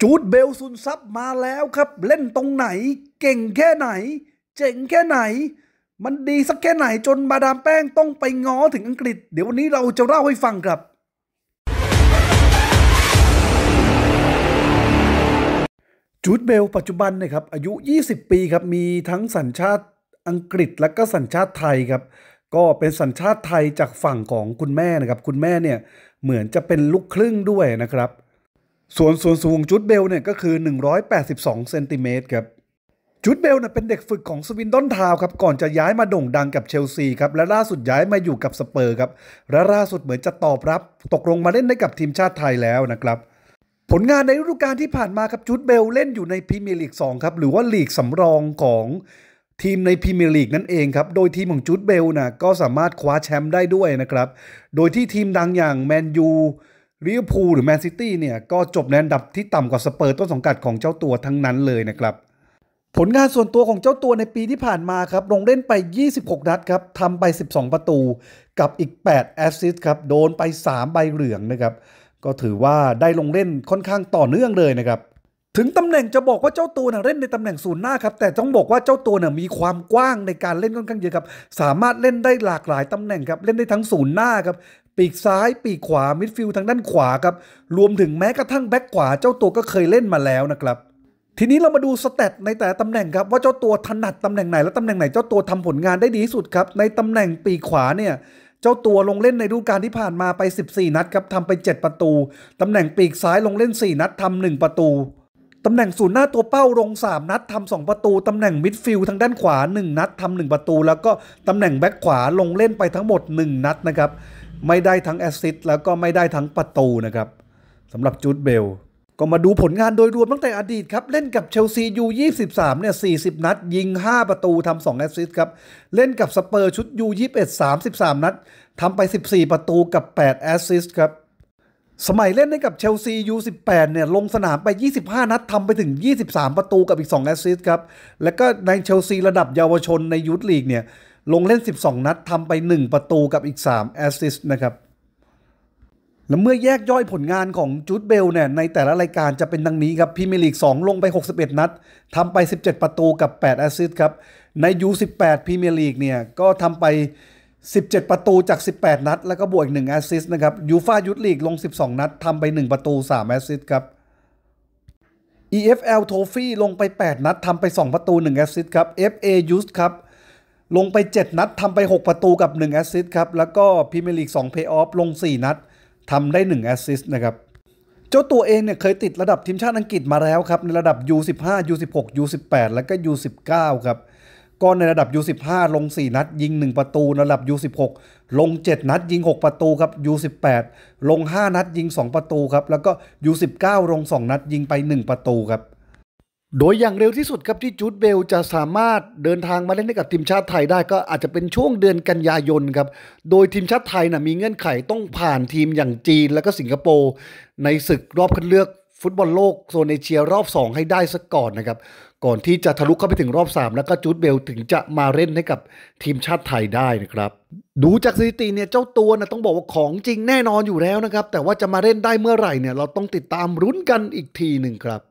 จูดเบลซุนซับมาแล้วครับเล่นตรงไหน เก่งแค่ไหน เจ๋งแค่ไหน มันดีสักแค่ไหนจนมาดามแป้งต้องไปง้อถึงอังกฤษ เดี๋ยววันนี้เราจะเล่าให้ฟังครับจูดเบล ปัจจุบันนะครับ อายุ 20 ปีครับมีทั้งสัญชาติอังกฤษและก็สัญชาติไทยครับ ก็เป็นสัญชาติไทยจากฝั่งของคุณแม่นะครับ คุณแม่เนี่ย เหมือนจะเป็นลูกครึ่งด้วยนะครับส่วนส่วนสูงจุดเบลเนี่ยก็คือ 182เซนติเมตรครับจุดเบลเนี่ยเป็นเด็กฝึกของสวินดอนทาวครับ ก่อนจะย้ายมาโด่งดังกับเชลซีครับ และล่าสุดย้ายมาอยู่กับสเปอร์ครับ และล่าสุดเหมือนจะตอบรับ ตกลงมาเล่นได้กับทีมชาติไทยแล้วนะครับ ผลงานในฤดูกาลที่ผ่านมาครับจุดเบลเล่นอยู่ในพรีเมียร์ลีก2ครับ หรือว่าลีกสำรองของ ทีมในพรีเมียร์ลีกนั่นเองครับโดยทีมของจุดเบลนะก็สามารถคว้าแชมป์ได้ด้วยนะครับ โดยที่ทีมดังอย่างแมนยูลิเวอร์พูลหรือแมนซิตี้เนี่ยก็จบในอันดับที่ต่ำกว่าสเปอร์ต้นสังกัดของเจ้าตัวทั้งนั้นเลยนะครับ ผลงานส่วนตัวของเจ้าตัวในปีที่ผ่านมาครับ ลงเล่นไป 26 นัดครับทำไป 12 ประตู กับอีก 8 แอสซิสต์ครับ โดนไป 3 ใบเหลืองนะครับ ก็ถือว่าได้ลงเล่นค่อนข้างต่อเนื่องเลยนะครับ ถึงตำแหน่งจะบอกว่าเจ้าตัวเนี่ยเล่นในตำแหน่งศูนย์หน้าครับแต่ต้องบอกว่าเจ้าตัวเนี่ยมีความกว้างในการเล่นค่อนข้างเยอะครับสามารถเล่นได้หลากหลายตำแหน่งครับเล่นได้ทั้งศูนย์หน้าครับปีกซ้าย ปีกขวา มิดฟิลด์ทางด้านขวาครับ รวมถึงแม้กระทั่งแบ็กขวา เจ้าตัวก็เคยเล่นมาแล้วนะครับ ทีนี้เรามาดูสเตตในแต่ตำแหน่งครับว่าเจ้าตัวถนัดตำแหน่งไหนและตำแหน่งไหนเจ้าตัวทำผลงานได้ดีที่สุดครับ ในตำแหน่งปีกขวาเนี่ย เจ้าตัวลงเล่นในฤดูกาลที่ผ่านมาไป 14นัดครับ ทำไป7ประตู ตำแหน่งปีกซ้ายลงเล่น 4 นัดทำ1ประตู ตำแหน่งศูนย์หน้าตัวเป้าลง3นัดทำ2ประตู ตำแหน่งมิดฟิลด์ทางด้านขวา 1 นัดทำ1ประตู แล้วก็ตำแหน่งแบ็กขวาลงเล่นไปทั้งหมด 1 นัดนะครับไม่ได้ทั้งแอสซิสต์แล้วก็ไม่ได้ทั้งประตูนะครับสำหรับจูดเบลก็มาดูผลงานโดยรวมตั้งแต่อดีตครับ เล่นกับเชลซียู23เนี่ย40 นัด ยิง 5 ประตูทำ2แอสซิสต์ครับเล่นกับสเปอร์ชุดยู21 33 นัดทำไป 14 ประตูกับ8แอสซิสต์ครับ สมัยเล่นให้กับเชลซียู1 8เนี่ยลงสนามไป 25 นัดทำไปถึง 23 ประตูกับอีก2แอสซิสต์ครับแล้วก็ในเชลซีระดับเยาวชนในยูทลีกเนี่ยลงเล่น 12 นัดทำไป 1 ประตูกับอีก 3 แอสซิสต์ นะครับ แล้วเมื่อแยกย่อยผลงานของจูดเบลเนี่ยในแต่ละรายการจะเป็นดังนี้ครับพิเมรลีก2 ลงไป 61 นัดทำไป 17 ประตูกับ 8 แอสซิสต์ ครับ ใน U18 พิเมรลีกเนี่ย ก็ทำไป 17 ประตูจาก 18 นัด แล้วก็บวกอีก 1 แอสซิสต์ นะครับ ยูฟ่ายุทธลีกลง 12 นัดทำไป 1 ประตู 3 แอสซิสต์ ครับ EFL Trophy ลงไป 8 นัดทำไป 2 ประตู 1 แอสซิสต์ ครับ FA Youth ครับลงไป 7 นัดทำไป 6 ประตูกับ 1 แอสซิสต์ครับแล้วก็พรีเมียร์ลีก2เพย์ออฟลง 4 นัดทำได้1แอสซิสต์นะครับเจ้าตัวเองเนี่ยเคยติดระดับทีมชาติอังกฤษมาแล้วครับในระดับ U15 U16 U18 แล้วก็ U19 ครับก็ในระดับ U15 ลง 4 นัด ยิง 1 ประตูระดับ U16 ลง 7 นัด ยิง 6 ประตูครับ U18 ลง 5 นัด ยิง 2 ประตูครับแล้วก็ U19 ลง 2 นัดยิงไป 1 ประตูครับโดยอย่างเร็วที่สุดครับที่จูดเบลจะสามารถเดินทางมาเล่นให้กับทีมชาติไทยได้ก็อาจจะเป็นช่วงเดือนกันยายนครับโดยทีมชาติไทยนะมีเงื่อนไขต้องผ่านทีมอย่างจีน และก็สิงคโปร์ในศึกรอบคัดเลือกฟุตบอลโลกโซนเอเชียรอบ 2 ให้ได้ซะก่อนนะครับก่อนที่จะทะลุเข้าไปถึงรอบ 3 แล้วก็จูดเบลถึงจะมาเล่นให้กับทีมชาติไทยได้นะครับ ดูจากสถิติเนี่ยเจ้าตัวนะต้องบอกว่าของจริงแน่นอนอยู่แล้วนะครับแต่ว่าจะมาเล่นได้เมื่อไหร่เนี่ย เราต้องติดตามรุ้นกันอีกทีหนึ่งครับ